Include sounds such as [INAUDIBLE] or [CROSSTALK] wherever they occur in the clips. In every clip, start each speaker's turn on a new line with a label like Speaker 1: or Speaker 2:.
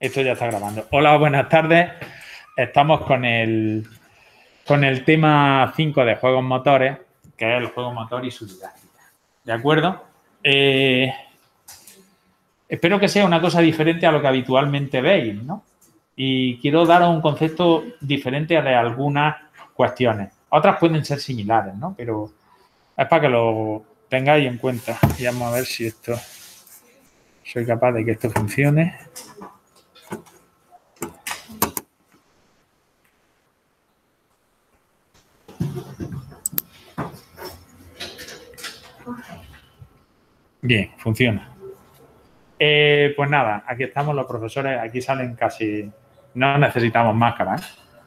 Speaker 1: Esto ya está grabando. Hola, buenas tardes. Estamos con el, con el tema 5 de juegos motores, que es el juego motor y su didáctica. ¿De acuerdo? Eh, espero que sea una cosa diferente a lo que habitualmente veis, ¿no? Y quiero daros un concepto diferente de algunas cuestiones. Otras pueden ser similares, ¿no? Pero es para que lo tengáis en cuenta. Y vamos a ver si esto soy capaz de que esto funcione. Bien, funciona. Eh, pues nada, aquí estamos los profesores, aquí salen casi, no necesitamos máscaras,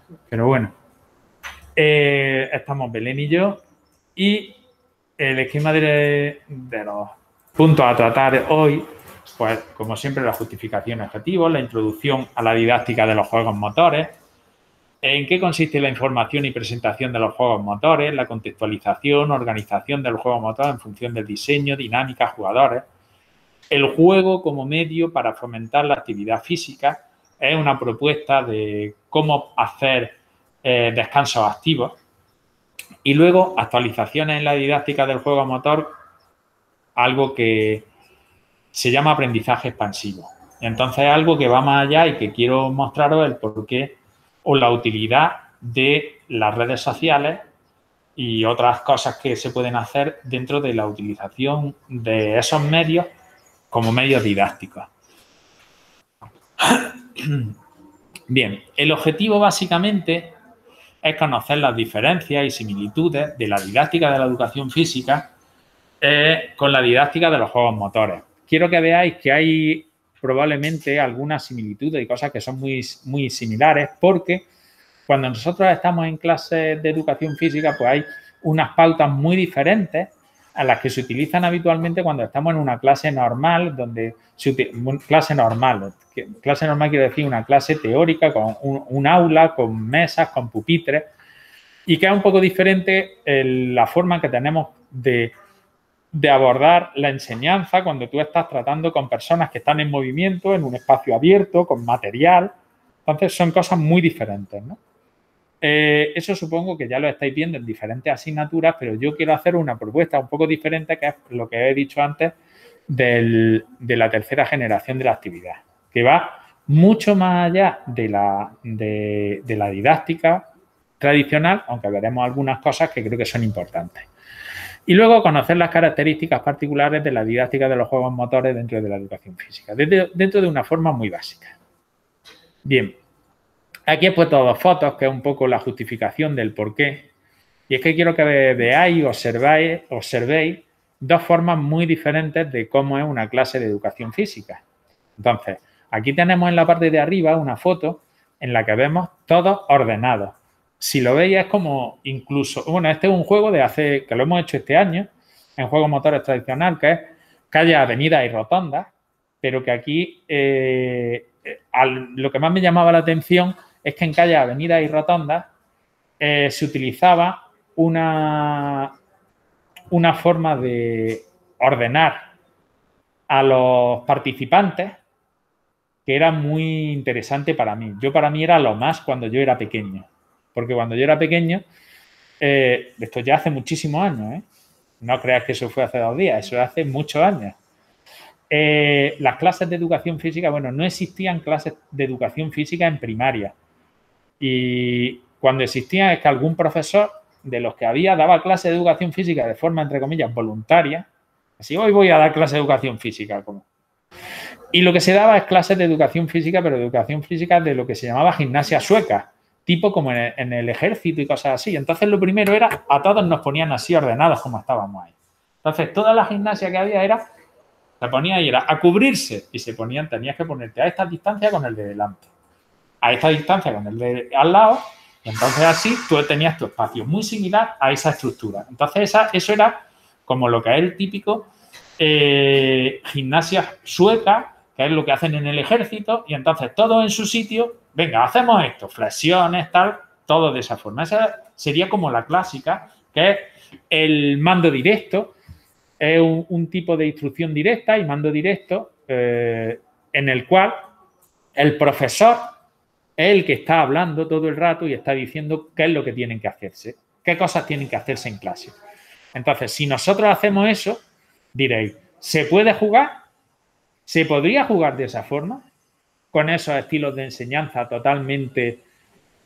Speaker 1: ¿eh? pero bueno. Eh, estamos Belén y yo y el esquema de, de los puntos a tratar hoy, pues como siempre la justificación objetivo, la introducción a la didáctica de los juegos motores, ¿En qué consiste la información y presentación de los juegos motores? La contextualización, organización del juego motor en función del diseño, dinámica, jugadores. El juego como medio para fomentar la actividad física es una propuesta de cómo hacer eh, descansos activos. Y luego actualizaciones en la didáctica del juego motor, algo que se llama aprendizaje expansivo. Entonces, algo que va más allá y que quiero mostraros el por qué o la utilidad de las redes sociales y otras cosas que se pueden hacer dentro de la utilización de esos medios como medios didácticos. [CLEARS THROAT] Bien, el objetivo básicamente es conocer las diferencias y similitudes de la didáctica de la educación física eh, con la didáctica de los juegos motores. Quiero que veáis que hay probablemente alguna similitud y cosas que son muy, muy similares, porque cuando nosotros estamos en clases de educación física, pues hay unas pautas muy diferentes a las que se utilizan habitualmente cuando estamos en una clase normal, donde se clase normal, clase normal quiere decir una clase teórica con un, aula, con mesas, con pupitres, y que es un poco diferente eh, la forma que tenemos de de abordar la enseñanza cuando tú estás tratando con personas que están en movimiento, en un espacio abierto, con material. Entonces son cosas muy diferentes, ¿no? Eh, eso supongo que ya lo estáis viendo en diferentes asignaturas, pero yo quiero hacer una propuesta un poco diferente, que es lo que he dicho antes de la tercera generación de la actividad, que va mucho más allá de la, de la didáctica tradicional, aunque veremos algunas cosas que creo que son importantes. Y luego conocer las características particulares de la didáctica de los juegos motores dentro de la educación física, dentro de una forma muy básica. Bien, aquí he puesto dos fotos, que es un poco la justificación del por qué. Y es que quiero que veáis, observáis, observéis dos formas muy diferentes de cómo es una clase de educación física. Entonces, aquí tenemos en la parte de arriba una foto en la que vemos todo ordenado si lo veis es como incluso, bueno, este es un juego de hace, que lo hemos hecho este año, en juegos motores tradicional, que es calle, avenida y rotonda, pero que aquí eh, eh, lo que más me llamaba la atención es que en calle, avenida y rotonda eh, se utilizaba una, una forma de ordenar a los participantes que era muy interesante para mí. Yo para mí era lo más cuando yo era pequeño. Porque cuando yo era pequeño, eh, esto ya hace muchísimos años, ¿eh? no creas que eso fue hace dos días, eso hace muchos años. Eh, las clases de educación física, bueno, no existían clases de educación física en primaria. Y cuando existían es que algún profesor de los que había daba clases de educación física de forma, entre comillas, voluntaria. Así, hoy voy a dar clases de educación física. Y lo que se daba es clases de educación física, pero educación física de lo que se llamaba gimnasia sueca tipo como en el, ejército y cosas así. Entonces lo primero era, a todos nos ponían así ordenados como estábamos ahí. Entonces toda la gimnasia que había era, la ponía y era a cubrirse y se ponían, tenías que ponerte a esta distancia con el de delante, a esta distancia con el de al lado, y entonces así tú tenías tu espacio, muy similar a esa estructura. Entonces esa, eso era como lo que es el típico eh, gimnasia sueca que es lo que hacen en el ejército, y entonces todo en su sitio, venga, hacemos esto, flexiones, tal, todo de esa forma. Esa sería como la clásica, que es el mando directo, es un, tipo de instrucción directa y mando directo eh, en el cual el profesor es el que está hablando todo el rato y está diciendo qué es lo que tienen que hacerse, qué cosas tienen que hacerse en clase. Entonces, si nosotros hacemos eso, diréis, ¿se puede jugar? ¿Se podría jugar de esa forma? Con esos estilos de enseñanza totalmente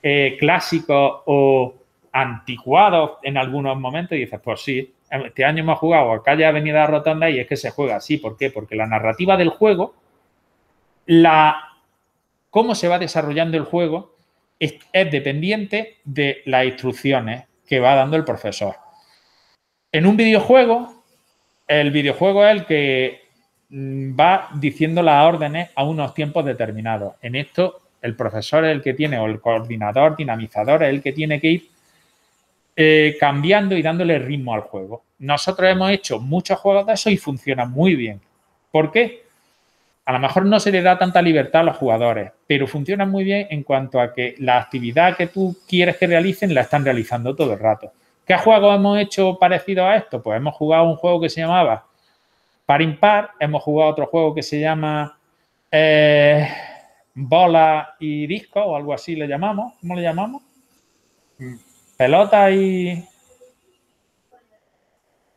Speaker 1: eh, clásicos o anticuados en algunos momentos y dices, pues sí, este año hemos jugado a calle Avenida Rotonda y es que se juega así. ¿Por qué? Porque la narrativa del juego, la, cómo se va desarrollando el juego, es dependiente de las instrucciones que va dando el profesor. En un videojuego, el videojuego es el que Mm, va diciendo las órdenes a unos tiempos determinados. En esto, el profesor es el que tiene, o el coordinador, dinamizador, es el que tiene que ir eh, cambiando y dándole ritmo al juego. Nosotros hemos hecho muchos juegos de eso y funciona muy bien. ¿Por qué? A lo mejor no se le da tanta libertad a los jugadores, pero funciona muy bien en cuanto a que la actividad que tú quieres que realicen la están realizando todo el rato. ¿Qué juegos hemos hecho parecido a esto? Pues hemos jugado un juego que se llamaba Par impar, hemos jugado otro juego que se llama eh, bola y disco o algo así le llamamos. ¿Cómo le llamamos? Mm. Pelota y...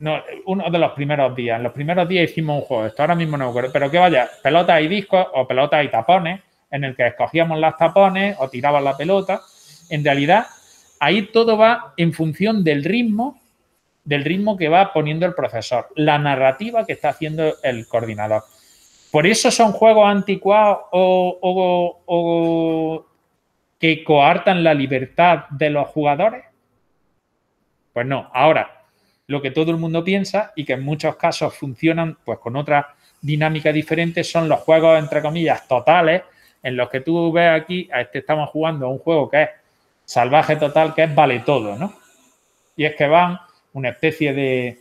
Speaker 1: No, uno de los primeros días. En los primeros días hicimos un juego. Esto ahora mismo no me Pero que vaya, pelota y Disco o pelota y tapones, en el que escogíamos las tapones o tiraban la pelota. En realidad, ahí todo va en función del ritmo del ritmo que va poniendo el profesor, la narrativa que está haciendo el coordinador. Por eso son juegos anticuados o, que coartan la libertad de los jugadores. Pues no, ahora lo que todo el mundo piensa y que en muchos casos funcionan pues con otra dinámica diferente son los juegos entre comillas totales en los que tú ves aquí, a este estamos jugando a un juego que es salvaje total, que es vale todo, ¿no? Y es que van una especie de,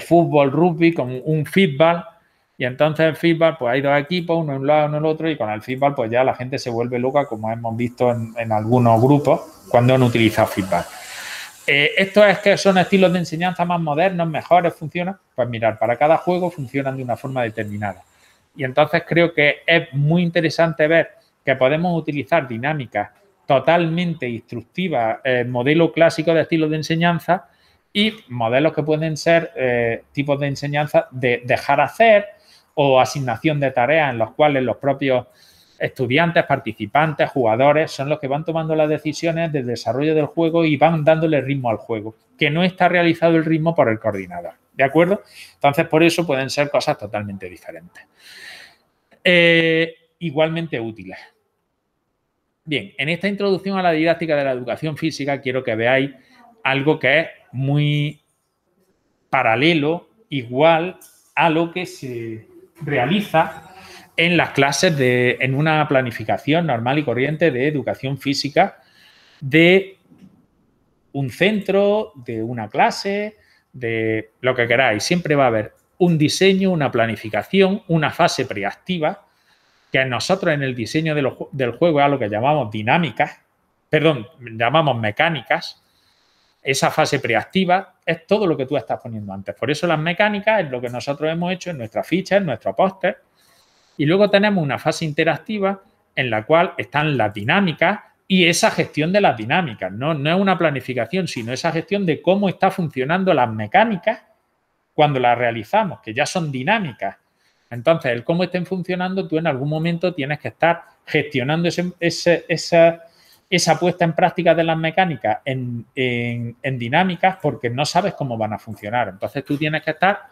Speaker 1: fútbol rugby con un feedback. Y entonces el feedback, pues hay dos equipos, uno en un lado, uno en el otro, y con el feedback, pues ya la gente se vuelve loca, como hemos visto en, algunos grupos, cuando han utilizado feedback. Eh, esto es que son estilos de enseñanza más modernos, mejores, funcionan. Pues mirar, para cada juego funcionan de una forma determinada. Y entonces creo que es muy interesante ver que podemos utilizar dinámicas totalmente instructivas, el eh, modelo clásico de estilos de enseñanza, y modelos que pueden ser eh, tipos de enseñanza de dejar hacer o asignación de tareas en los cuales los propios estudiantes, participantes, jugadores son los que van tomando las decisiones del desarrollo del juego y van dándole ritmo al juego, que no está realizado el ritmo por el coordinador. ¿De acuerdo? Entonces, por eso pueden ser cosas totalmente diferentes. Eh, igualmente útiles. Bien, en esta introducción a la didáctica de la educación física quiero que veáis algo que es muy paralelo, igual a lo que se realiza en las clases de, en una planificación normal y corriente de educación física de un centro, de una clase, de lo que queráis. Siempre va a haber un diseño, una planificación, una fase preactiva, que nosotros en el diseño del juego es a lo que llamamos dinámicas, perdón, llamamos mecánicas, esa fase preactiva es todo lo que tú estás poniendo antes. Por eso las mecánicas es lo que nosotros hemos hecho en nuestra ficha, en nuestro póster. Y luego tenemos una fase interactiva en la cual están las dinámicas y esa gestión de las dinámicas. No, no es una planificación, sino esa gestión de cómo está funcionando las mecánicas cuando las realizamos, que ya son dinámicas. Entonces, el cómo estén funcionando, tú en algún momento tienes que estar gestionando ese, esa esa puesta en práctica de las mecánicas en, dinámicas porque no sabes cómo van a funcionar. Entonces tú tienes que estar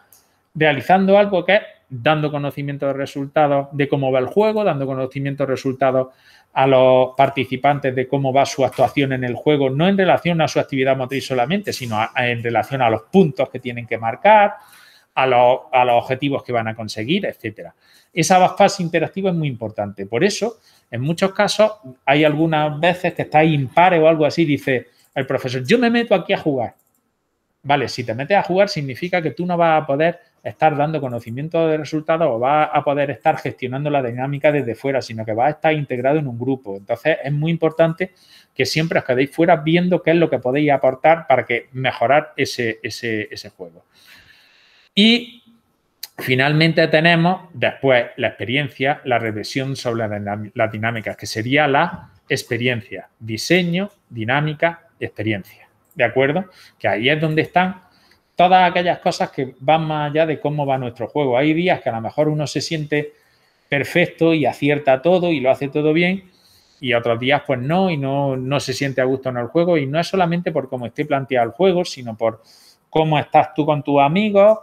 Speaker 1: realizando algo que es dando conocimiento de resultados de cómo va el juego, dando conocimiento de resultados a los participantes de cómo va su actuación en el juego, no en relación a su actividad motriz solamente, sino en relación a los puntos que tienen que marcar, a los, objetivos que van a conseguir, etcétera. Esa fase interactiva es muy importante. Por eso, en muchos casos, hay algunas veces que estáis impares o algo así, dice el profesor, yo me meto aquí a jugar. Vale, si te metes a jugar significa que tú no vas a poder estar dando conocimiento de resultados o vas a poder estar gestionando la dinámica desde fuera, sino que vas a estar integrado en un grupo. Entonces, es muy importante que siempre os quedéis fuera viendo qué es lo que podéis aportar para que mejorar ese juego. Y finalmente tenemos después la experiencia, la revisión sobre las dinámicas, que sería la experiencia, diseño, dinámica, experiencia. ¿De acuerdo? Que ahí es donde están todas aquellas cosas que van más allá de cómo va nuestro juego. Hay días que a lo mejor uno se siente perfecto y acierta todo y lo hace todo bien, y otros días pues no, y no, no se siente a gusto en el juego, y no es solamente por cómo esté planteado el juego, sino por cómo estás tú con tus amigos,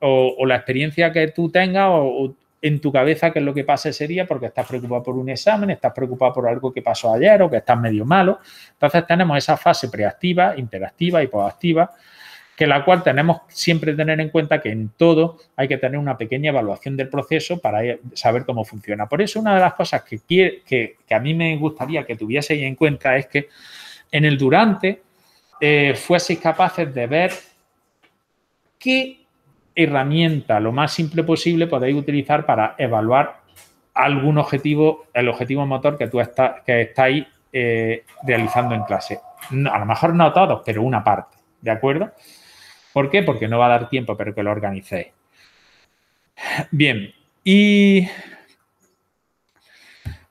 Speaker 1: o, la experiencia que tú tengas o, en tu cabeza que es lo que pase sería porque estás preocupado por un examen, estás preocupado por algo que pasó ayer o que estás medio malo. Entonces tenemos esa fase preactiva, interactiva y proactiva, que la cual tenemos siempre tener en cuenta que en todo hay que tener una pequeña evaluación del proceso para saber cómo funciona. Por eso una de las cosas que, a mí me gustaría que tuvieseis en cuenta es que en el durante eh, fueseis capaces de ver qué herramienta lo más simple posible podéis utilizar para evaluar algún objetivo, el objetivo motor que tú estás que estáis eh, realizando en clase. a lo mejor no todos, pero una parte, ¿de acuerdo? ¿Por qué? Porque no va a dar tiempo, pero que lo organicéis. Bien, y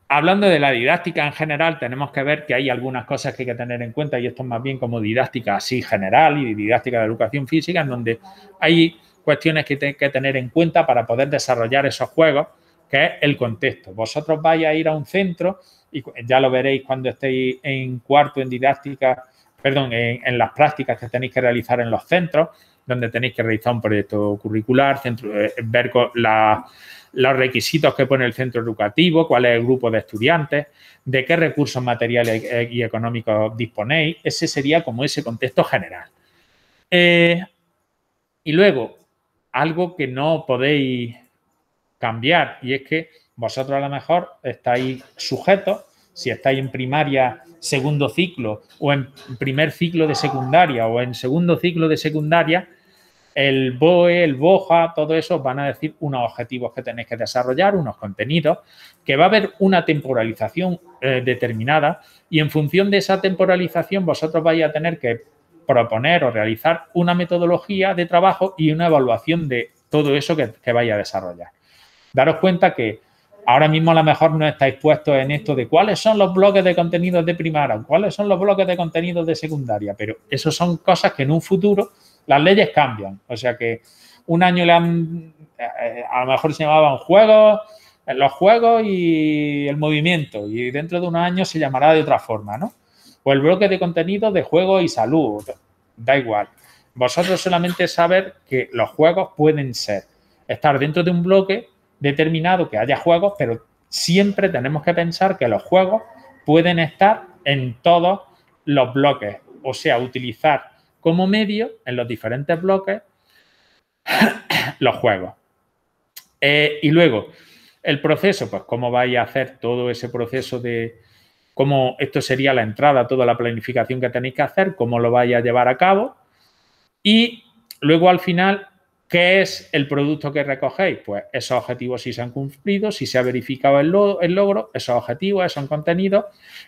Speaker 1: hablando de la didáctica en general, tenemos que ver que hay algunas cosas que hay que tener en cuenta y esto es más bien como didáctica así general y didáctica de educación física, en donde hay cuestiones que tenéis que tener en cuenta para poder desarrollar esos juegos, que es el contexto. Vosotros vais a ir a un centro, y ya lo veréis cuando estéis en cuarto, en didáctica, perdón, en, las prácticas que tenéis que realizar en los centros, donde tenéis que realizar un proyecto curricular, centro, eh, ver la, los requisitos que pone el centro educativo, cuál es el grupo de estudiantes, de qué recursos materiales y eh, económicos disponéis. Ese sería como ese contexto general. Eh, y luego, algo que no podéis cambiar y es que vosotros a lo mejor estáis sujetos, si estáis en primaria, segundo ciclo o en primer ciclo de secundaria o en segundo ciclo de secundaria, el BOE, el BOJA, todo eso van a decir unos objetivos que tenéis que desarrollar, unos contenidos, que va a haber una temporalización eh, determinada y en función de esa temporalización vosotros vais a tener que proponer o realizar una metodología de trabajo y una evaluación de todo eso que, vaya a desarrollar. Daros cuenta que ahora mismo a lo mejor no estáis puestos en esto de cuáles son los bloques de contenidos de primaria, cuáles son los bloques de contenidos de secundaria, pero eso son cosas que en un futuro las leyes cambian. O sea que un año le han, eh, a lo mejor se llamaban juegos, eh, los juegos y el movimiento, y dentro de un año se llamará de otra forma, ¿no? Pues el bloque de contenido de juego y salud, da igual. Vosotros solamente saber que los juegos pueden ser, estar dentro de un bloque determinado que haya juegos, pero siempre tenemos que pensar que los juegos pueden estar en todos los bloques, o sea, utilizar como medio en los diferentes bloques [CLEARS THROAT] los juegos. Eh, y luego, el proceso, pues cómo vais a hacer todo ese proceso de, cómo esto sería la entrada, toda la planificación que tenéis que hacer, cómo lo vais a llevar a cabo y luego al final, ¿qué es el producto que recogéis? Pues esos objetivos si se han cumplido, si se ha verificado el, logro, esos objetivos, esos contenidos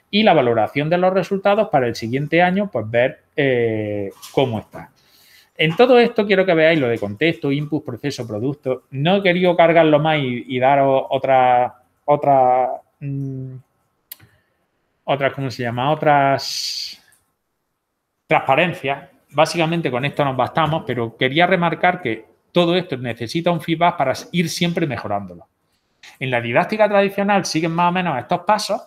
Speaker 1: y la valoración de los resultados para el siguiente año, pues ver eh, cómo está. En todo esto quiero que veáis lo de contexto, input, proceso, producto. No he querido cargarlo más y, dar daros otra, otra mm, otras, ¿cómo se llama? Otras transparencias. Básicamente con esto nos bastamos, pero quería remarcar que todo esto necesita un feedback para ir siempre mejorándolo. En la didáctica tradicional siguen más o menos estos pasos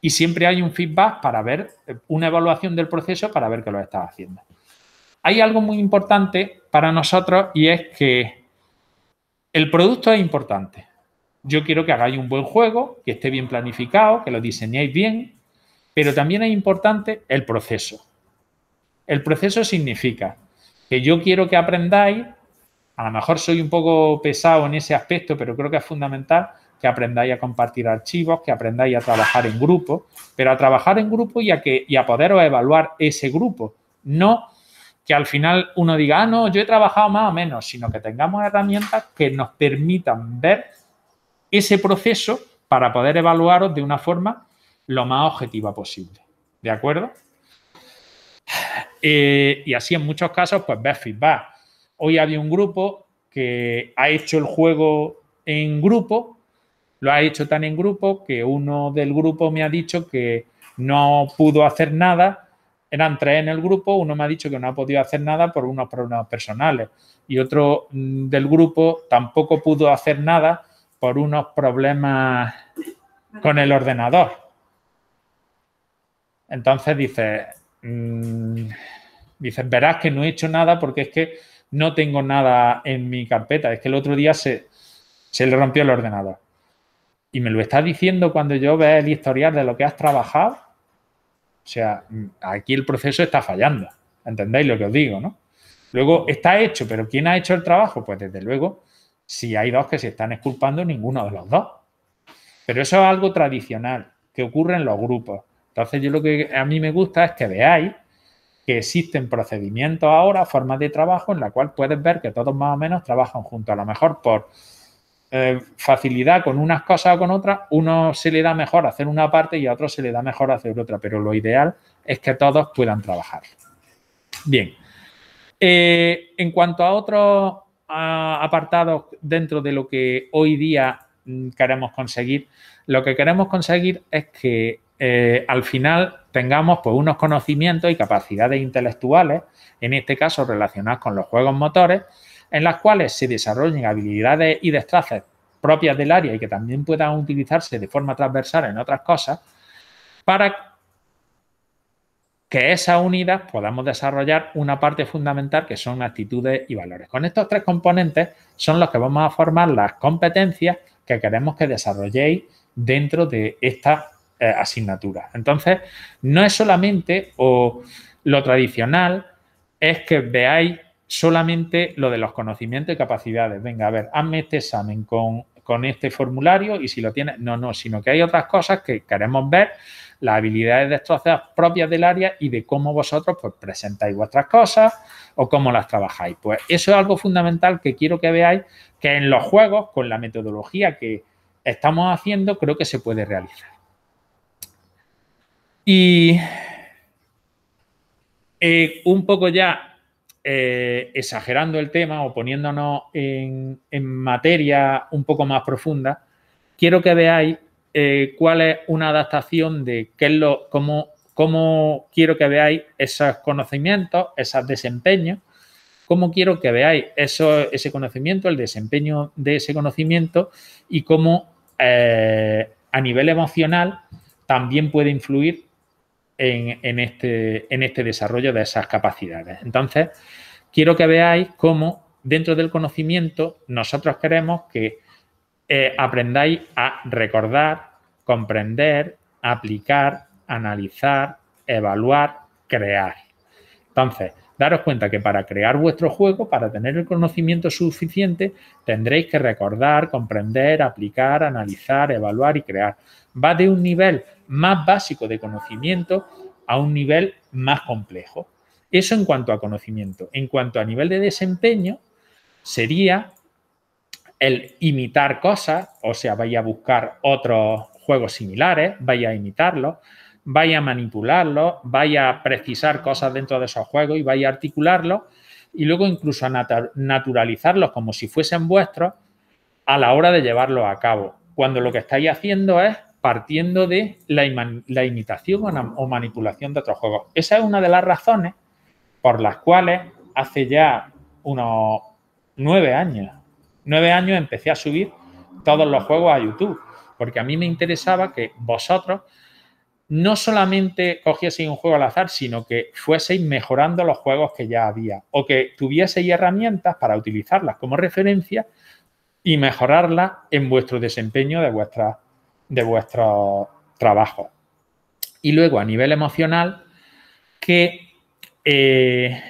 Speaker 1: y siempre hay un feedback para ver, una evaluación del proceso para ver que lo estás haciendo. Hay algo muy importante para nosotros y es que el producto es importante. Yo quiero que hagáis un buen juego, que esté bien planificado, que lo diseñéis bien, pero también es importante el proceso. El proceso significa que yo quiero que aprendáis, a lo mejor soy un poco pesado en ese aspecto, pero creo que es fundamental que aprendáis a compartir archivos, que aprendáis a trabajar en grupo, pero a trabajar en grupo y a, que, poderos evaluar ese grupo. No que al final uno diga, ah, no, yo he trabajado más o menos, sino que tengamos herramientas que nos permitan ver ese proceso para poder evaluaros de una forma lo más objetiva posible. ¿De acuerdo? Eh, y así en muchos casos, pues ves feedback. Hoy había un grupo que ha hecho el juego en grupo, lo ha hecho tan en grupo que uno del grupo me ha dicho que no pudo hacer nada. Eran tres en el grupo, uno me ha dicho que no ha podido hacer nada por unos problemas personales y otro mm, del grupo tampoco pudo hacer nada por unos problemas con el ordenador. Entonces dices, mm, verás que no he hecho nada porque es que no tengo nada en mi carpeta. Es que el otro día se, le rompió el ordenador. Y me lo está diciendo cuando yo veo el historial de lo que has trabajado. O sea, mm, aquí el proceso está fallando. ¿Entendéis lo que os digo, no? Luego está hecho, pero ¿quién ha hecho el trabajo? Pues desde luego, si hay dos que se están esculpando, ninguno de los dos. Pero eso es algo tradicional que ocurre en los grupos. Entonces, yo lo que a mí me gusta es que veáis que existen procedimientos ahora, formas de trabajo, en la cual puedes ver que todos más o menos trabajan juntos. A lo mejor por eh, facilidad con unas cosas o con otras, uno se le da mejor hacer una parte y a otro se le da mejor hacer otra, pero lo ideal es que todos puedan trabajar. Bien. Eh, en cuanto a otros apartados dentro de lo que hoy día mm, queremos conseguir, lo que queremos conseguir es que eh, al final tengamos pues, unos conocimientos y capacidades intelectuales, en este caso relacionadas con los juegos motores, en las cuales se desarrollen habilidades y destrezas propias del área y que también puedan utilizarse de forma transversal en otras cosas, para que esa unidad podamos desarrollar una parte fundamental que son actitudes y valores. Con estos tres componentes son los que vamos a formar las competencias que queremos que desarrolléis dentro de esta eh, asignaturas. Entonces, no es solamente o lo tradicional es que veáis solamente lo de los conocimientos y capacidades. Venga, a ver, hazme este examen con, con este formulario y si lo tienes, no, no, sino que hay otras cosas que queremos ver, las habilidades de destrozadas propias del área y de cómo vosotros pues, presentáis vuestras cosas o cómo las trabajáis. Pues eso es algo fundamental que quiero que veáis que en los juegos, con la metodología que estamos haciendo, creo que se puede realizar. Y eh, un poco ya eh, exagerando el tema o poniéndonos en, materia un poco más profunda, quiero que veáis eh, cuál es una adaptación de qué es lo, cómo, cómo quiero que veáis esos conocimientos, esos desempeños, cómo quiero que veáis eso, ese conocimiento, el desempeño de ese conocimiento y cómo a nivel emocional también puede influir este, en, este, desarrollo de esas capacidades. Entonces, quiero que veáis cómo dentro del conocimiento nosotros queremos que eh, aprendáis a recordar, comprender, aplicar, analizar, evaluar, crear. Entonces, daros cuenta que para crear vuestro juego, para tener el conocimiento suficiente, tendréis que recordar, comprender, aplicar, analizar, evaluar y crear va de un nivel más básico de conocimiento a un nivel más complejo. Eso en cuanto a conocimiento. En cuanto a nivel de desempeño, sería el imitar cosas, o sea, vaya a buscar otros juegos similares, vaya a imitarlos, vaya a manipularlos, vaya a precisar cosas dentro de esos juegos y vaya a articularlos y luego incluso a naturalizarlos como si fuesen vuestros a la hora de llevarlos a cabo, cuando lo que estáis haciendo es partiendo de la, imitación o, manipulación de otros juegos. Esa es una de las razones por las cuales hace ya unos nueve años, nueve años empecé a subir todos los juegos a YouTube, porque a mí me interesaba que vosotros no solamente cogieseis un juego al azar, sino que fueseis mejorando los juegos que ya había o que tuvieseis herramientas para utilizarlas como referencia y mejorarlas en vuestro desempeño de vuestras de vuestro trabajo. Y luego a nivel emocional, que eh,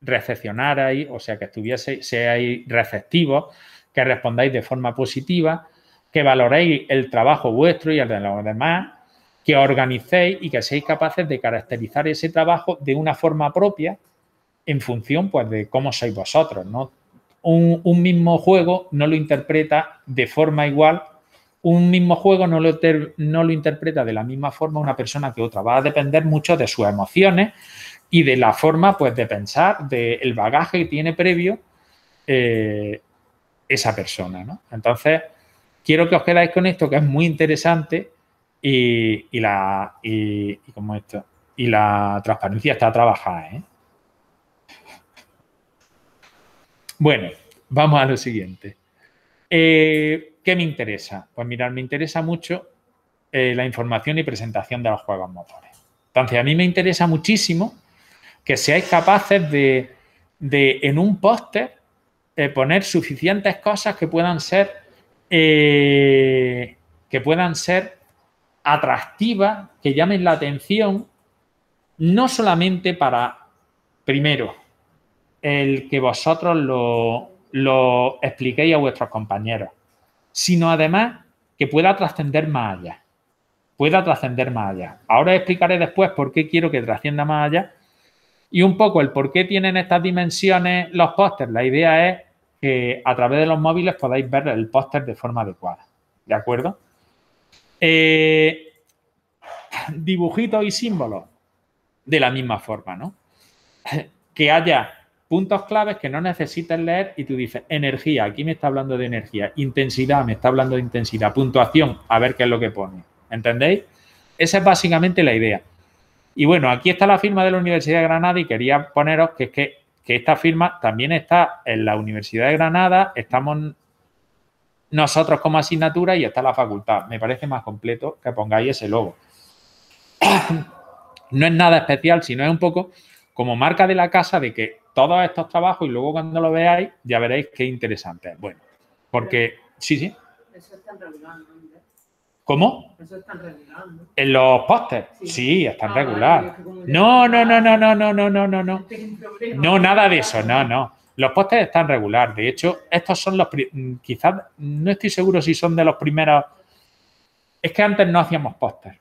Speaker 1: recepcionarais, o sea, que estuvieseis, seáis receptivos, que respondáis de forma positiva, que valoréis el trabajo vuestro y el de los demás, que organicéis y que seáis capaces de caracterizar ese trabajo de una forma propia en función pues, de cómo sois vosotros. ¿no? un mismo juego no lo interpreta de forma igual un mismo juego no lo, no lo interpreta de la misma forma una persona que otra. Va a depender mucho de sus emociones y de la forma pues, de pensar, del bagaje que tiene previo eh, esa persona. ¿no? Entonces, quiero que os quedáis con esto que es muy interesante y, la, y, como esto, y la transparencia está trabajada. ¿eh? Bueno, vamos a lo siguiente. Eh, ¿Qué me interesa? Pues mirar, me interesa mucho eh, la información y presentación de los juegos motores. Entonces, a mí me interesa muchísimo que seáis capaces de, en un póster, eh, poner suficientes cosas que puedan ser, eh, que puedan ser atractivas, que llamen la atención, no solamente para, primero, el que vosotros lo, lo expliquéis a vuestros compañeros, sino además que pueda trascender más allá. Pueda trascender más allá. Ahora explicaré después por qué quiero que trascienda más allá y un poco el por qué tienen estas dimensiones los pósters. La idea es que a través de los móviles podáis ver el póster de forma adecuada. ¿De acuerdo? Eh, dibujitos y símbolos de la misma forma, ¿no? Que haya puntos claves que no necesites leer y tú dices, energía, aquí me está hablando de energía, intensidad, me está hablando de intensidad, puntuación, a ver qué es lo que pone. ¿Entendéis? Esa es básicamente la idea. Y bueno, aquí está la firma de la Universidad de Granada y quería poneros que, que esta firma también está en la Universidad de Granada, estamos nosotros como asignatura y está la facultad. Me parece más completo que pongáis ese logo. [COUGHS] No es nada especial, sino es un poco como marca de la casa de que todos estos trabajos y luego cuando lo veáis ya veréis qué interesante Bueno, porque... Sí, sí. Eso en ¿Cómo? en los pósters. Sí, están ah, regular. No, no, no, no, no, no, no, no, no, no. No, nada de eso, no, no. Los pósters están regular. De hecho, estos son los... Mm, quizás, no estoy seguro si son de los primeros... Es que antes no hacíamos póster.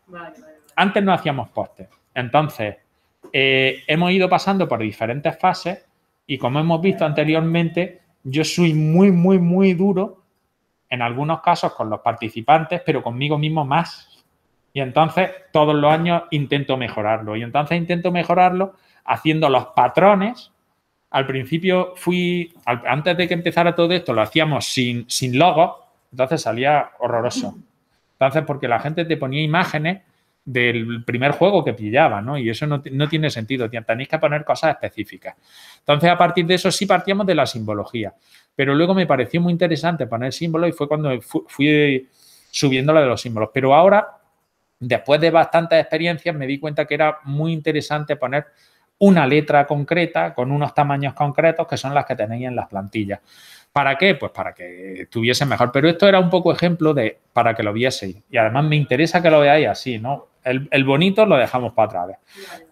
Speaker 1: Antes no hacíamos póster. Entonces, eh, hemos ido pasando por diferentes fases y como hemos visto anteriormente, yo soy muy, muy, muy duro en algunos casos con los participantes, pero conmigo mismo más. Y entonces todos los años intento mejorarlo. Y entonces intento mejorarlo haciendo los patrones. Al principio fui, antes de que empezara todo esto, lo hacíamos sin, sin logos, entonces salía horroroso. Entonces, porque la gente te ponía imágenes del primer juego que pillaba, ¿no? Y eso no, no tiene sentido, tenéis que poner cosas específicas. Entonces, a partir de eso sí partíamos de la simbología, pero luego me pareció muy interesante poner símbolos y fue cuando fui subiendo la de los símbolos. Pero ahora, después de bastantes experiencias, me di cuenta que era muy interesante poner una letra concreta con unos tamaños concretos que son las que tenéis en las plantillas. ¿Para qué? Pues para que estuviese mejor. Pero esto era un poco ejemplo de para que lo vieseis. Y además me interesa que lo veáis así, ¿no? El, bonito lo dejamos para atrás.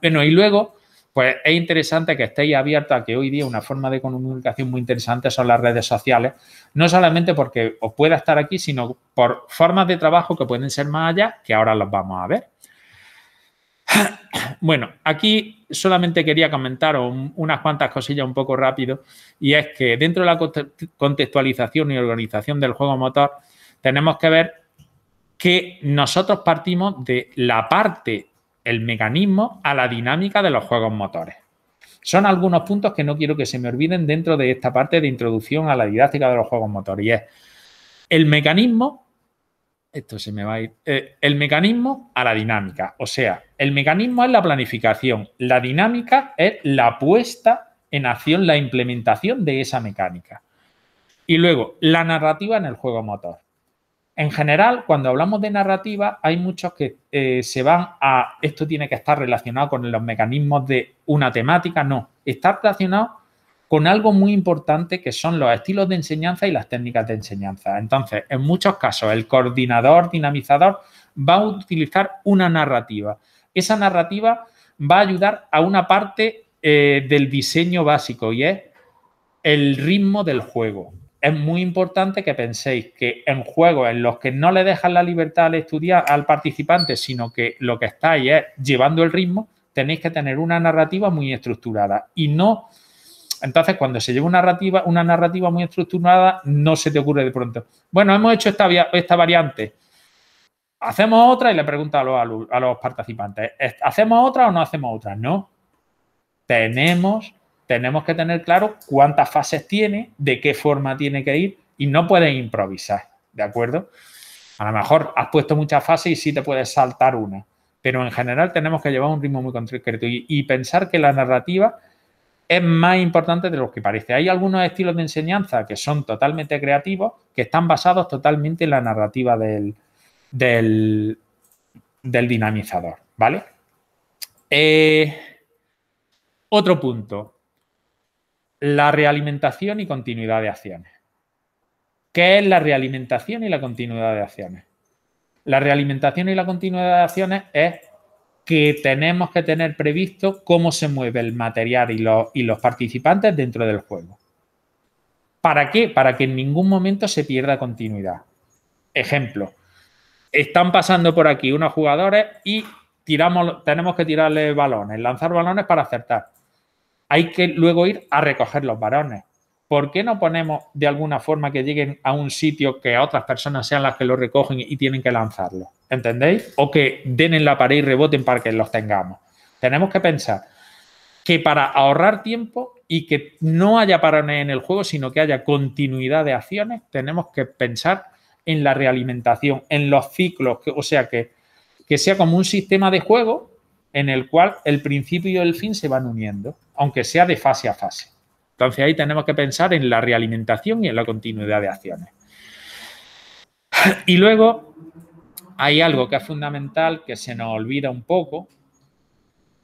Speaker 1: Bueno, y luego, pues es interesante que estéis abiertos a que hoy día una forma de comunicación muy interesante son las redes sociales. No solamente porque os pueda estar aquí, sino por formas de trabajo que pueden ser más allá, que ahora los vamos a ver. [COUGHS] Bueno, aquí solamente quería comentar unas cuantas cosillas un poco rápido y es que dentro de la contextualización y organización del juego motor tenemos que ver que nosotros partimos de la parte, el mecanismo a la dinámica de los juegos motores. Son algunos puntos que no quiero que se me olviden dentro de esta parte de introducción a la didáctica de los juegos motores y es el mecanismo esto se me va a ir. Eh, el mecanismo a la dinámica. O sea, el mecanismo es la planificación, la dinámica es la puesta en acción, la implementación de esa mecánica. Y luego, la narrativa en el juego motor. En general, cuando hablamos de narrativa, hay muchos que eh, se van a esto tiene que estar relacionado con los mecanismos de una temática. No, está relacionado con algo muy importante que son los estilos de enseñanza y las técnicas de enseñanza. Entonces, en muchos casos, el coordinador, dinamizador, va a utilizar una narrativa. Esa narrativa va a ayudar a una parte eh, del diseño básico y es el ritmo del juego. Es muy importante que penséis que en juegos en los que no le dejan la libertad al estudiar, al participante, sino que lo que estáis es llevando el ritmo, tenéis que tener una narrativa muy estructurada y no entonces, cuando se lleva una narrativa, una narrativa muy estructurada, no se te ocurre de pronto, bueno, hemos hecho esta, esta variante, hacemos otra y le pregunta a los, participantes, eh, ¿hacemos otra o no hacemos otra? No. Tenemos, tenemos que tener claro cuántas fases tiene, de qué forma tiene que ir y no puedes improvisar, ¿de acuerdo? A lo mejor has puesto muchas fases y sí te puedes saltar una, pero en general tenemos que llevar un ritmo muy concreto y pensar que la narrativa es más importante de lo que parece. Hay algunos estilos de enseñanza que son totalmente creativos, que están basados totalmente en la narrativa del, del, dinamizador, ¿vale? Eh, otro punto, la realimentación y continuidad de acciones. ¿Qué es la realimentación y la continuidad de acciones? La realimentación y la continuidad de acciones es que tenemos que tener previsto cómo se mueve el material y los, y los participantes dentro del juego. ¿Para qué? Para que en ningún momento se pierda continuidad. Ejemplo, están pasando por aquí unos jugadores y tiramos, tenemos que tirarle balones, lanzar balones para acertar. Hay que luego ir a recoger los balones. ¿por qué no ponemos de alguna forma que lleguen a un sitio que a otras personas sean las que lo recogen y tienen que lanzarlo? ¿Entendéis? O que den en la pared y reboten para que los tengamos. Tenemos que pensar que para ahorrar tiempo y que no haya parones en el juego, sino que haya continuidad de acciones, tenemos que pensar en la realimentación, en los ciclos, o sea, que sea como un sistema de juego en el cual el principio y el fin se van uniendo, aunque sea de fase a fase. Entonces ahí tenemos que pensar en la realimentación y en la continuidad de acciones. Y luego hay algo que es fundamental, que se nos olvida un poco,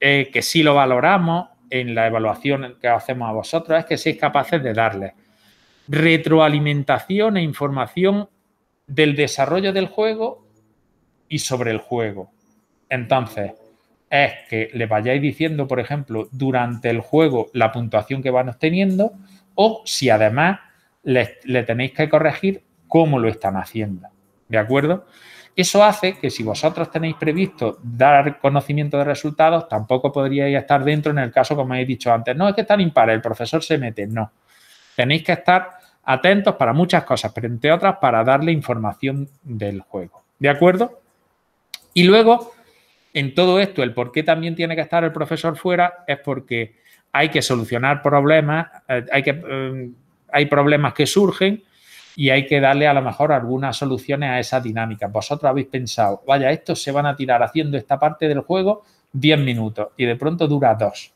Speaker 1: eh, que sí lo valoramos en la evaluación que hacemos a vosotros, es que seáis capaces de darle retroalimentación e información del desarrollo del juego y sobre el juego. Entonces, es que le vayáis diciendo, por ejemplo, durante el juego la puntuación que van obteniendo o si además le, tenéis que corregir cómo lo están haciendo. ¿De acuerdo? Eso hace que si vosotros tenéis previsto dar conocimiento de resultados, tampoco podríais estar dentro en el caso, como he dicho antes, no es que están impares, el profesor se mete, no. Tenéis que estar atentos para muchas cosas, pero entre otras para darle información del juego. ¿De acuerdo? Y luego en todo esto, el por qué también tiene que estar el profesor fuera es porque hay que solucionar problemas, eh, eh, hay, problemas que surgen y hay que darle a lo mejor algunas soluciones a esa dinámica. Vosotros habéis pensado, vaya, estos se van a tirar haciendo esta parte del juego 10 minutos y de pronto dura 2.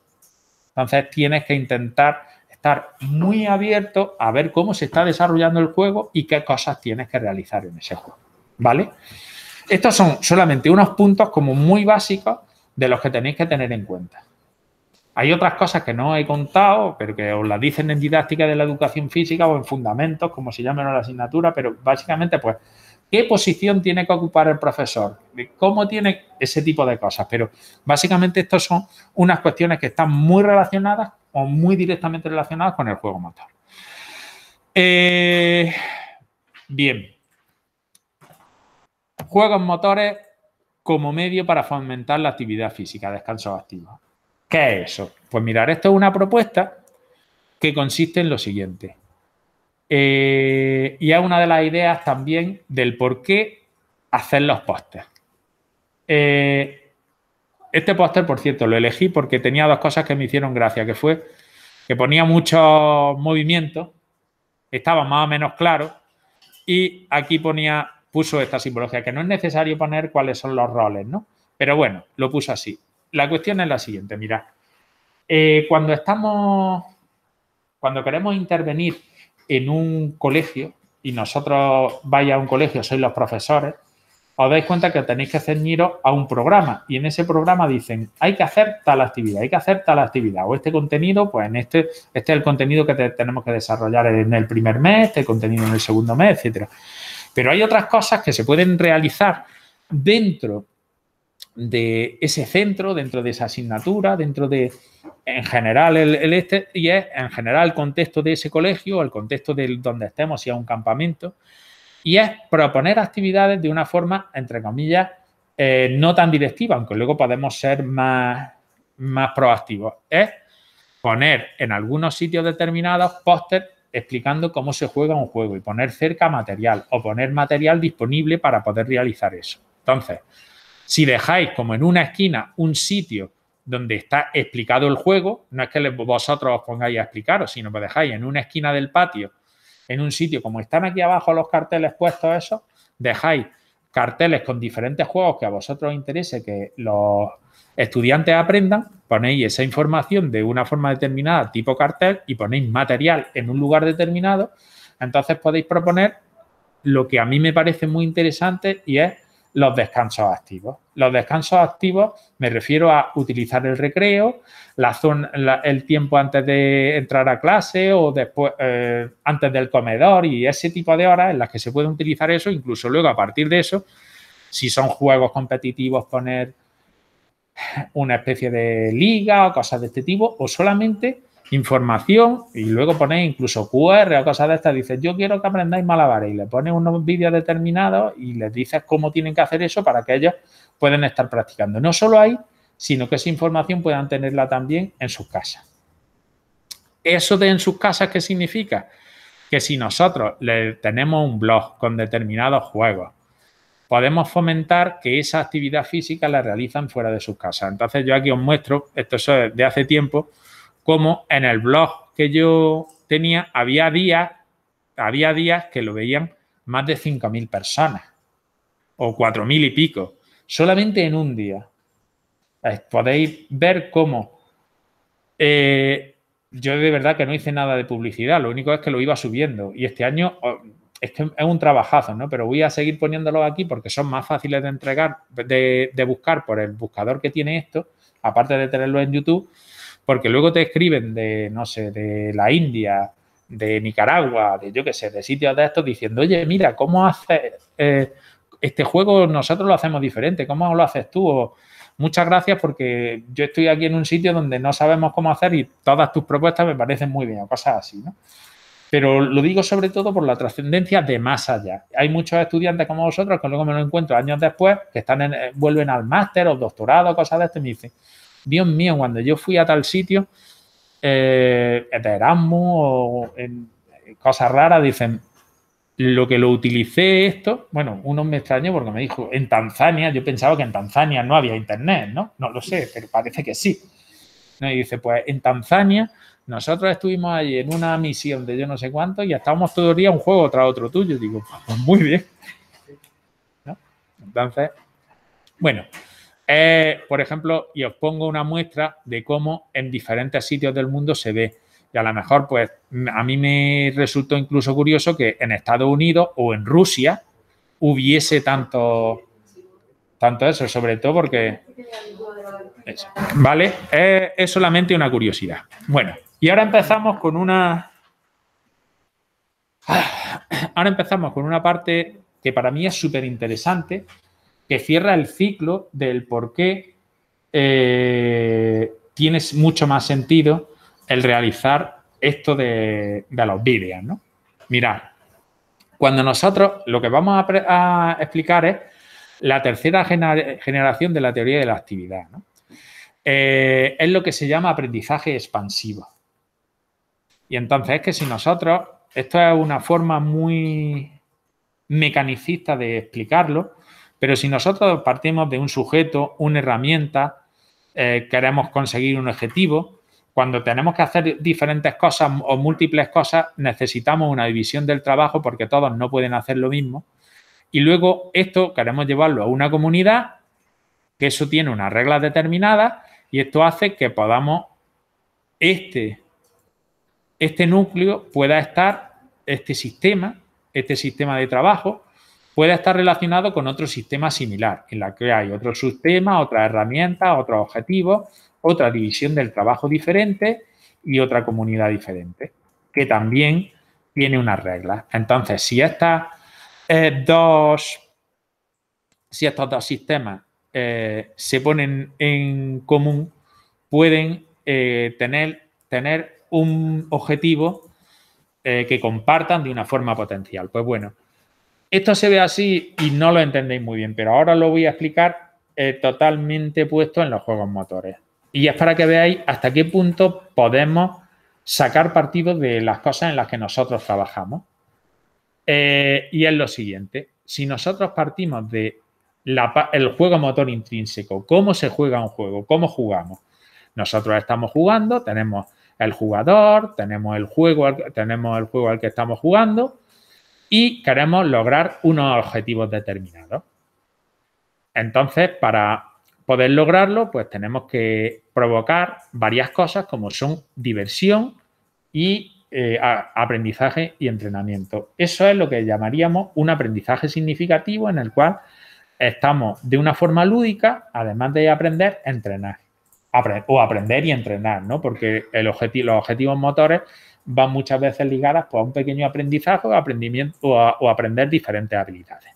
Speaker 1: Entonces tienes que intentar estar muy abierto a ver cómo se está desarrollando el juego y qué cosas tienes que realizar en ese juego. ¿Vale? Estos son solamente unos puntos como muy básicos de los que tenéis que tener en cuenta. Hay otras cosas que no he contado, pero que os las dicen en didáctica de la educación física o en fundamentos, como se llame la asignatura, pero básicamente, pues, qué posición tiene que ocupar el profesor, cómo tiene ese tipo de cosas. Pero básicamente estas son unas cuestiones que están muy relacionadas o muy directamente relacionadas con el juego motor. Eh, bien, Juegos motores como medio para fomentar la actividad física, descanso activo. ¿Qué es eso? Pues mirar, esto es una propuesta que consiste en lo siguiente. Eh, y es una de las ideas también del por qué hacer los pósters. Eh, este póster, por cierto, lo elegí porque tenía dos cosas que me hicieron gracia, que fue que ponía mucho movimiento, estaba más o menos claro, y aquí ponía puso esta simbología, que no es necesario poner cuáles son los roles, ¿no? Pero bueno, lo puso así. La cuestión es la siguiente, mira eh, cuando estamos, cuando queremos intervenir en un colegio y nosotros vaya a un colegio, sois los profesores, os dais cuenta que tenéis que ceñiros a un programa y en ese programa dicen hay que hacer tal actividad, hay que hacer tal actividad o este contenido, pues en este, este es el contenido que tenemos que desarrollar en el primer mes, este contenido en el segundo mes, etcétera. Pero hay otras cosas que se pueden realizar dentro de ese centro, dentro de esa asignatura, dentro de, en general, el, este, y es en general el contexto de ese colegio, el contexto de donde estemos, si es un campamento, y es proponer actividades de una forma, entre comillas, eh, no tan directiva, aunque luego podemos ser más, más proactivos. Es poner en algunos sitios determinados póster explicando cómo se juega un juego y poner cerca material o poner material disponible para poder realizar eso. Entonces, si dejáis como en una esquina un sitio donde está explicado el juego, no es que vosotros os pongáis a explicaros, sino que dejáis en una esquina del patio, en un sitio como están aquí abajo los carteles puestos eso dejáis carteles con diferentes juegos que a vosotros os interese que los estudiantes aprendan, ponéis esa información de una forma determinada, tipo cartel, y ponéis material en un lugar determinado, entonces podéis proponer lo que a mí me parece muy interesante y es los descansos activos. Los descansos activos me refiero a utilizar el recreo, la el tiempo antes de entrar a clase o después eh, antes del comedor y ese tipo de horas en las que se puede utilizar eso, incluso luego a partir de eso, si son juegos competitivos, poner una especie de liga o cosas de este tipo, o solamente información y luego ponéis incluso QR o cosas de estas. Dices, yo quiero que aprendáis malabares y le pones unos vídeos determinados y les dices cómo tienen que hacer eso para que ellos puedan estar practicando. No solo ahí, sino que esa información puedan tenerla también en sus casas. ¿Eso de en sus casas qué significa? Que si nosotros le tenemos un blog con determinados juegos, podemos fomentar que esa actividad física la realizan fuera de sus casas. Entonces yo aquí os muestro, esto es de hace tiempo, como en el blog que yo tenía, había días, había días que lo veían más de 5.000 personas o 4.000 y pico, solamente en un día. Eh, podéis ver cómo eh, yo de verdad que no hice nada de publicidad, lo único es que lo iba subiendo y este año oh, es es un trabajazo, ¿no? Pero voy a seguir poniéndolo aquí porque son más fáciles de entregar, de buscar por el buscador que tiene esto, aparte de tenerlo en YouTube porque luego te escriben de, no sé, de la India, de Nicaragua, de yo qué sé, de sitios de estos diciendo, oye, mira, ¿cómo haces eh, este juego? Nosotros lo hacemos diferente, ¿cómo lo haces tú? muchas gracias porque yo estoy aquí en un sitio donde no sabemos cómo hacer y todas tus propuestas me parecen muy bien, o cosas así, ¿no? Pero lo digo sobre todo por la trascendencia de más allá. Hay muchos estudiantes como vosotros que luego me lo encuentro años después, que están vuelven al máster o doctorado, cosas de esto, y me dicen, Dios mío, cuando yo fui a tal sitio, eh, de Erasmus o en cosas raras, dicen, lo que lo utilicé esto, bueno, uno me extrañó porque me dijo, en Tanzania, yo pensaba que en Tanzania no había internet, ¿no? No lo sé, pero parece que sí. Y dice, pues en Tanzania nosotros estuvimos allí en una misión de yo no sé cuánto y estábamos todo el día un juego tras otro tuyo. Digo, pues, muy bien. Entonces, bueno, eh, por ejemplo, y os pongo una muestra de cómo en diferentes sitios del mundo se ve. Y a lo mejor, pues, a mí me resultó incluso curioso que en Estados Unidos o en Rusia hubiese tanto, tanto eso, sobre todo porque... ¿Vale? Eh, es solamente una curiosidad. Bueno, y ahora empezamos con una... Ah, ahora empezamos con una parte que para mí es súper interesante que cierra el ciclo del por qué tienes eh, tiene mucho más sentido el realizar esto de, los vídeos, ¿no? Mirad, cuando nosotros lo que vamos a, explicar es la tercera generación de la teoría de la actividad, eh, es lo que se llama aprendizaje expansivo. Y entonces es que si nosotros, esto es una forma muy mecanicista de explicarlo, pero si nosotros partimos de un sujeto, una herramienta, eh, queremos conseguir un objetivo, cuando tenemos que hacer diferentes cosas o múltiples cosas, necesitamos una división del trabajo porque todos no pueden hacer lo mismo. Y luego esto queremos llevarlo a una comunidad, que eso tiene unas reglas determinadas y esto hace que podamos, este, este núcleo pueda estar, este sistema, este sistema de trabajo, puede estar relacionado con otro sistema similar, en la que hay otro sistema, otra herramienta, otro objetivo, otra división del trabajo diferente y otra comunidad diferente, que también tiene unas reglas. Entonces, si estas eh, dos, si estos dos sistemas eh, se ponen en común, pueden eh, tener, tener un objetivo que compartan de una forma potencial. Pues bueno, esto se ve así y no lo entendéis muy bien, pero ahora lo voy a explicar eh, totalmente puesto en los juegos motores. Y es para que veáis hasta qué punto podemos sacar partido de las cosas en las que nosotros trabajamos. Eh, y es lo siguiente, si nosotros partimos de el juego motor intrínseco, cómo se juega un juego, cómo jugamos. Nosotros estamos jugando, tenemos el jugador, tenemos el juego, tenemos el juego al que estamos jugando, y queremos lograr unos objetivos determinados. Entonces, para poder lograrlo, pues tenemos que provocar varias cosas como son diversión y eh, aprendizaje y entrenamiento. Eso es lo que llamaríamos un aprendizaje significativo en el cual estamos de una forma lúdica, además de aprender, entrenar. o aprender y entrenar, ¿no? Porque el objetivo, los objetivos motores van muchas veces ligadas pues, a un pequeño aprendizaje o, aprender diferentes habilidades.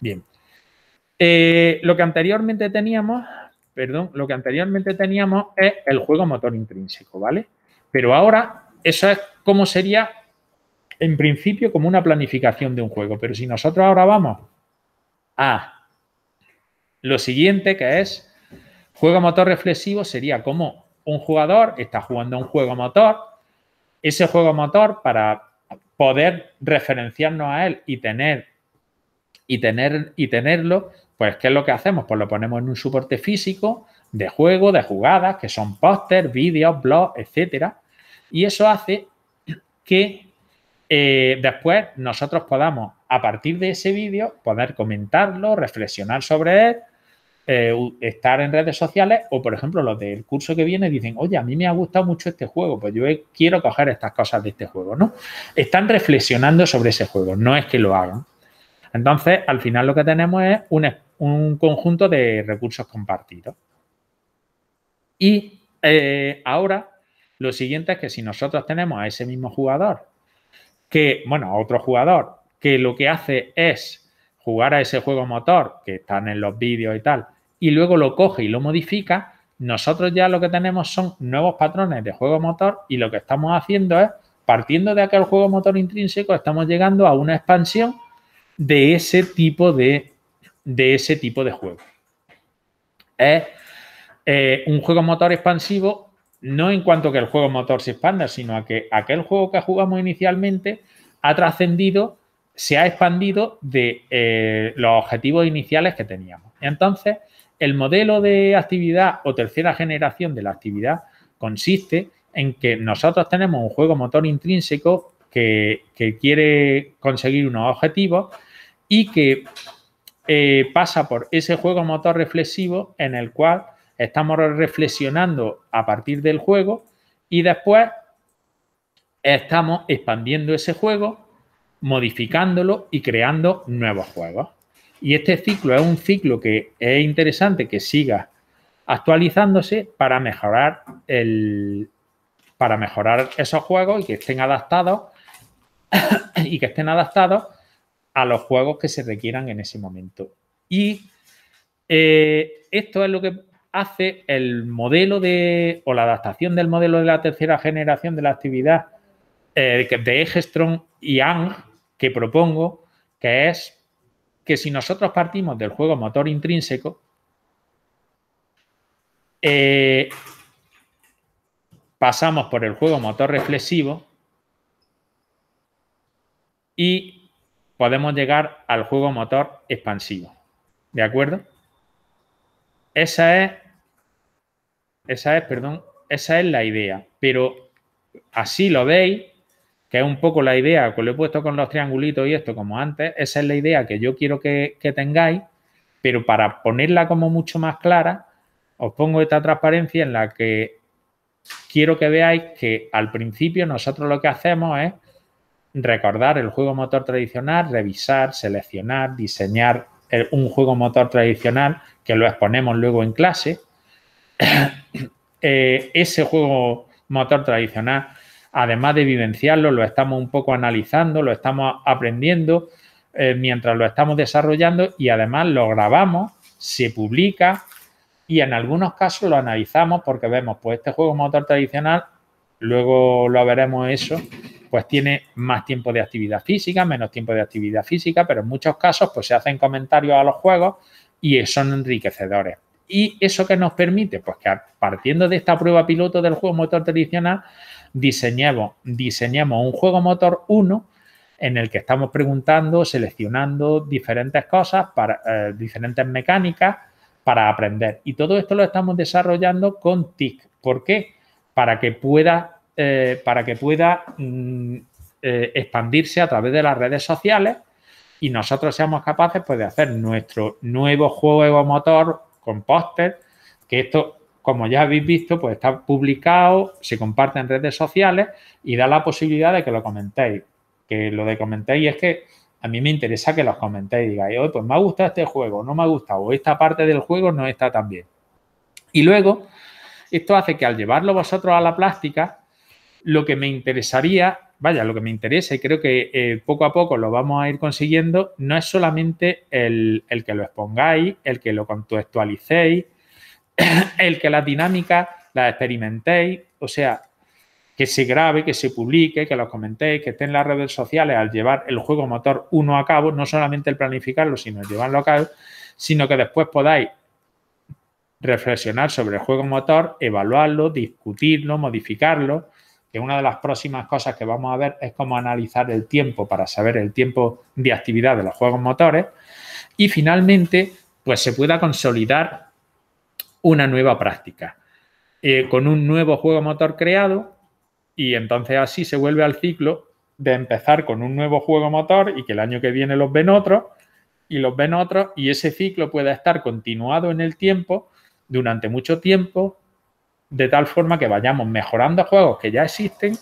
Speaker 1: Bien. Eh, lo que anteriormente teníamos, perdón, lo que anteriormente teníamos es el juego motor intrínseco, ¿vale? Pero ahora eso es como sería en principio como una planificación de un juego. Pero si nosotros ahora vamos a lo siguiente que es juego motor reflexivo sería como un jugador está jugando a un juego motor ese juego motor para poder referenciarnos a él y tener y tener y tenerlo, pues ¿qué es lo que hacemos? Pues lo ponemos en un soporte físico de juego, de jugadas, que son póster, vídeos, blogs, etcétera. Y eso hace que eh, después nosotros podamos, a partir de ese vídeo, poder comentarlo, reflexionar sobre él eh, estar en redes sociales o, por ejemplo, los del curso que viene dicen, oye, a mí me ha gustado mucho este juego, pues yo quiero coger estas cosas de este juego, ¿no? Están reflexionando sobre ese juego, no es que lo hagan. Entonces, al final lo que tenemos es un, conjunto de recursos compartidos. Y eh, ahora, lo siguiente es que si nosotros tenemos a ese mismo jugador, que, bueno, a otro jugador, que lo que hace es jugar a ese juego motor que están en los vídeos y tal, y luego lo coge y lo modifica, nosotros ya lo que tenemos son nuevos patrones de juego motor y lo que estamos haciendo es, partiendo de aquel juego motor intrínseco, estamos llegando a una expansión de ese tipo de, ese tipo de juego. Es eh, un juego motor expansivo, no en cuanto que el juego motor se expanda, sino a que aquel juego que jugamos inicialmente ha trascendido se ha expandido de eh, los objetivos iniciales que teníamos. Entonces, el modelo de actividad o tercera generación de la actividad consiste en que nosotros tenemos un juego motor intrínseco que, quiere conseguir unos objetivos y que eh, pasa por ese juego motor reflexivo en el cual estamos reflexionando a partir del juego y después estamos expandiendo ese juego modificándolo y creando nuevos juegos. Y este ciclo es un ciclo que es interesante que siga actualizándose para mejorar el para mejorar esos juegos y que estén adaptados [COUGHS] y que estén adaptados a los juegos que se requieran en ese momento. Y eh, esto es lo que hace el modelo de o la adaptación del modelo de la tercera generación de la actividad eh, de Egestron y Ang que propongo, que es que si nosotros partimos del juego motor intrínseco, eh, pasamos por el juego motor reflexivo y podemos llegar al juego motor expansivo. ¿De acuerdo? Esa es, esa es, perdón, esa es la idea, pero así lo veis que es un poco la idea que lo he puesto con los triangulitos y esto como antes, esa es la idea que yo quiero que, tengáis, pero para ponerla como mucho más clara, os pongo esta transparencia en la que quiero que veáis que al principio nosotros lo que hacemos es recordar el juego motor tradicional, revisar, seleccionar, diseñar un juego motor tradicional que lo exponemos luego en clase. [COUGHS] Eh, ese juego motor tradicional además de vivenciarlo, lo estamos un poco analizando, lo estamos aprendiendo eh, mientras lo estamos desarrollando y además lo grabamos, se publica y en algunos casos lo analizamos porque vemos, pues este juego motor tradicional, luego lo veremos eso, pues tiene más tiempo de actividad física, menos tiempo de actividad física, pero en muchos casos pues se hacen comentarios a los juegos y son enriquecedores. ¿Y eso que nos permite? Pues que partiendo de esta prueba piloto del juego motor tradicional, diseñamos, diseñamos un juego motor 1 en el que estamos preguntando, seleccionando diferentes cosas, para, eh, diferentes mecánicas para aprender. Y todo esto lo estamos desarrollando con TIC. ¿Por qué? Para que pueda, eh, para que pueda mm, eh, expandirse a través de las redes sociales y nosotros seamos capaces pues, de hacer nuestro nuevo juego motor con póster, que esto como ya habéis visto, pues está publicado, se comparte en redes sociales y da la posibilidad de que lo comentéis. Que lo de comentéis es que a mí me interesa que los comentéis y digáis, pues me ha gustado este juego, no me ha gustado, o esta parte del juego no está tan bien. Y luego, esto hace que al llevarlo vosotros a la plástica, lo que me interesaría, vaya, lo que me interesa y creo que eh, poco a poco lo vamos a ir consiguiendo, no es solamente el, el que lo expongáis, el que lo contextualicéis, [CLEARS THROAT] el que las dinámicas las experimentéis, o sea, que se grabe, que se publique, que los comentéis, que esté en las redes sociales al llevar el juego motor uno a cabo, no solamente el planificarlo, sino el llevarlo a cabo, sino que después podáis reflexionar sobre el juego motor, evaluarlo, discutirlo, modificarlo, que una de las próximas cosas que vamos a ver es cómo analizar el tiempo para saber el tiempo de actividad de los juegos motores y finalmente pues se pueda consolidar una nueva práctica, eh, con un nuevo juego motor creado y entonces así se vuelve al ciclo de empezar con un nuevo juego motor y que el año que viene los ven otros y los ven otros y ese ciclo pueda estar continuado en el tiempo durante mucho tiempo de tal forma que vayamos mejorando juegos que ya existen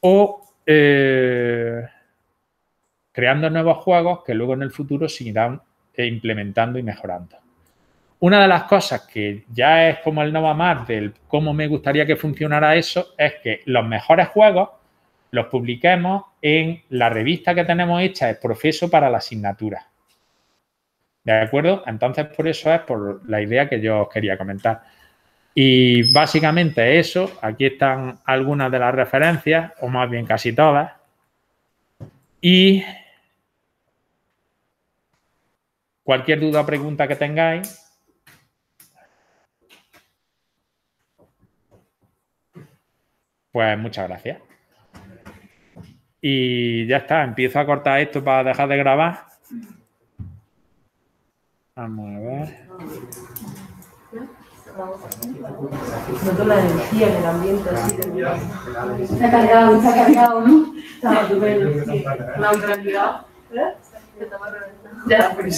Speaker 1: o eh, creando nuevos juegos que luego en el futuro se irán eh, implementando y mejorando. Una de las cosas que ya es como el no más del cómo me gustaría que funcionara eso es que los mejores juegos los publiquemos en la revista que tenemos hecha, el profeso para la asignatura. ¿De acuerdo? Entonces, por eso es por la idea que yo os quería comentar. Y básicamente eso, aquí están algunas de las referencias, o más bien casi todas. Y cualquier duda o pregunta que tengáis, Pues muchas gracias. Y ya está, empiezo a cortar esto para dejar de grabar. Vamos a ver.
Speaker 2: Noto la energía en el ambiente así.
Speaker 1: ha cargado, ha cargado, ¿no? Está estupendo. La neutralidad. Ya,